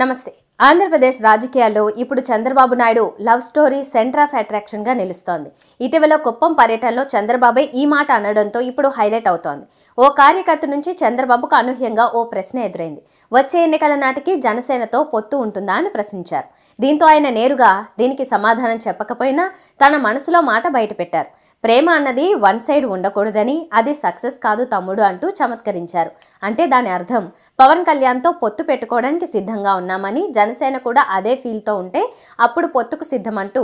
నమస్తే ఆంధ్రప్రదేశ్ రాజకీయాల్లో ఇప్పుడు Chandrababu Naidu love story center of అట్రాక్షన్గా నిలుస్తోంది ఇటీవల కుప్పం పర్యటనలో చంద్రబాబే ఈ మాట అనడంతో ఇప్పుడు హైలైట్ అవుతోంది ఓ కార్యకర్త నుంచి చంద్రబాబుకు అనూహ్యంగా ఓ ప్రశ్న ఎదురైంది వచ్చే ఎన్నికల నాటికి జనసేనతో పొత్తు ఉంటుందా అని ప్రశ్నించారు దీంతో ఆయన నేరుగా దీనికి సమాధానం చెప్పకపోయినా తన మనసులో మాట బయటపెట్టారు ప్రేమ అన్నది వన్ సైడ్ ఉండకూడదని అది సక్సెస్ కాదు తమ్ముడు అంటూ చమత్కరించారు అంటే దాని అర్థం పవన్ కళ్యాణ్తో పొత్తు పెట్టుకోవడానికి సిద్ధంగా ఉన్నామని జనసేన కూడా అదే ఫీల్తో ఉంటే అప్పుడు పొత్తుకు సిద్ధమంటూ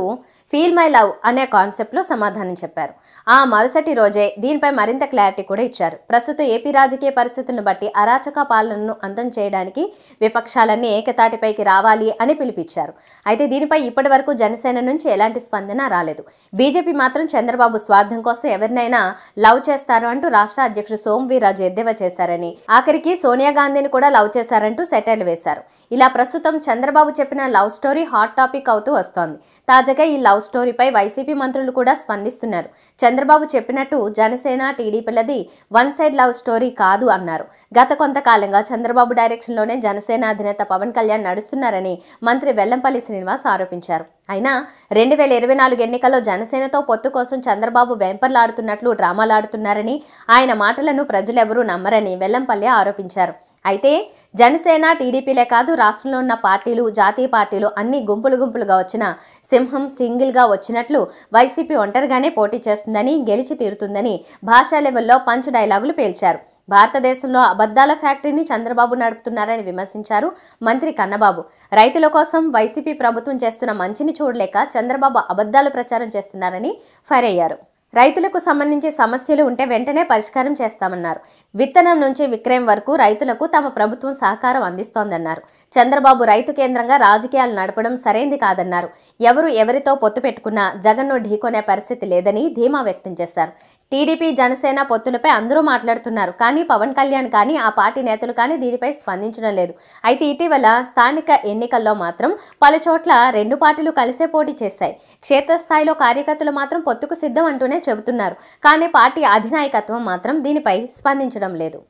ఫీల్ మై లవ్ అనే కాన్సెప్ట్లో సమాధానం చెప్పారు ఆ మరుసటి రోజే దీనిపై మరింత క్లారిటీ కూడా ఇచ్చారు ప్రస్తుతం ఏపీ రాజకీయ పరిస్థితులను బట్టి అరాచక పాలనను అంతం చేయడానికి విపక్షాలన్నీ ఏకతాటిపైకి రావాలి అని పిలిపించారు అయితే దీనిపై ఇప్పటి వరకు జనసేన నుంచి ఎలాంటి స్పందన రాలేదు బీజేపీ మాత్రం చంద్రబాబు స్వార్థం కోసం ఎవరినైనా లవ్ చేస్తారు అంటూ రాష్ట్ర అధ్యక్షుడు సోమవీరాజు ఎద్దేవా చేశారని ఆఖరికి సోనియా గాంధీ శ్రీదేవిని కూడా లవ్ చేశారంటూ సెటైల్ వేశారు ఇలా ప్రస్తుతం చంద్రబాబు చెప్పిన లవ్ స్టోరీ హాట్ టాపిక్ అవుతూ వస్తోంది తాజాగా ఈ లవ్ స్టోరీపై వైసీపీ మంత్రులు కూడా స్పందిస్తున్నారు చంద్రబాబు చెప్పినట్టు జనసేన టీడీపీలది వన్ సైడ్ లవ్ స్టోరీ కాదు అన్నారు గత కొంతకాలంగా చంద్రబాబు డైరెక్షన్లోనే జనసేన అధినేత పవన్ కళ్యాణ్ నడుస్తున్నారని మంత్రి వెల్లంపల్లి శ్రీనివాస్ ఆరోపించారు అయినా రెండు వేల ఇరవై నాలుగు ఎన్నికల్లో జనసేనతో పొత్తు కోసం చంద్రబాబు వెంపర్లాడుతున్నట్లు డ్రామాలాడుతున్నారని ఆయన మాటలను ప్రజలెవరూ నమ్మరని వెల్లంపల్లి ఆరోపించారు అయితే జనసేన టీడీపీలే కాదు రాష్ట్రంలో ఉన్న పార్టీలు జాతీయ పార్టీలు అన్ని గుంపులు గుంపులుగా వచ్చిన సింహం సింగిల్గా వచ్చినట్లు వైసీపీ ఒంటరిగానే పోటీ చేస్తుందని గెలిచి తీరుతుందని భాషా లెవెల్లో పంచ్ డైలాగులు పేల్చారు భారతదేశంలో అబద్దాల ఫ్యాక్టరీని చంద్రబాబు నడుపుతున్నారని విమర్శించారు మంత్రి కన్నబాబు రైతుల కోసం వైసీపీ ప్రభుత్వం చేస్తున్న మంచిని చూడలేక చంద్రబాబు అబద్దాలు ప్రచారం చేస్తున్నారని ఫైర్ అయ్యారు రైతులకు సంబంధించి సమస్యలు ఉంటే వెంటనే పరిష్కారం చేస్తామన్నారు విత్తనం నుంచి విక్రయం వరకు రైతులకు తమ ప్రభుత్వం సహకారం అందిస్తోందన్నారు చంద్రబాబు రైతు కేంద్రంగా రాజకీయాలు నడపడం సరైంది కాదన్నారు ఎవరు ఎవరితో పొత్తు పెట్టుకున్నా జగన్ను ఢీకొనే పరిస్థితి లేదని ధీమా వ్యక్తం చేశారు టీడీపీ జనసేన పొత్తులపై అందరూ మాట్లాడుతున్నారు కానీ పవన్ కళ్యాణ్ కానీ ఆ పార్టీ నేతలు కానీ దీనిపై స్పందించడం లేదు అయితే ఇటీవల స్థానిక ఎన్నికల్లో మాత్రం పలు చోట్ల రెండు పార్టీలు కలిసే పోటీ చేశాయి క్షేత్రస్థాయిలో కార్యకర్తలు మాత్రం పొత్తుకు సిద్ధం అంటూనే చెబుతున్నారు కానీ పార్టీ అధినాయకత్వం మాత్రం దీనిపై స్పందించడం లేదు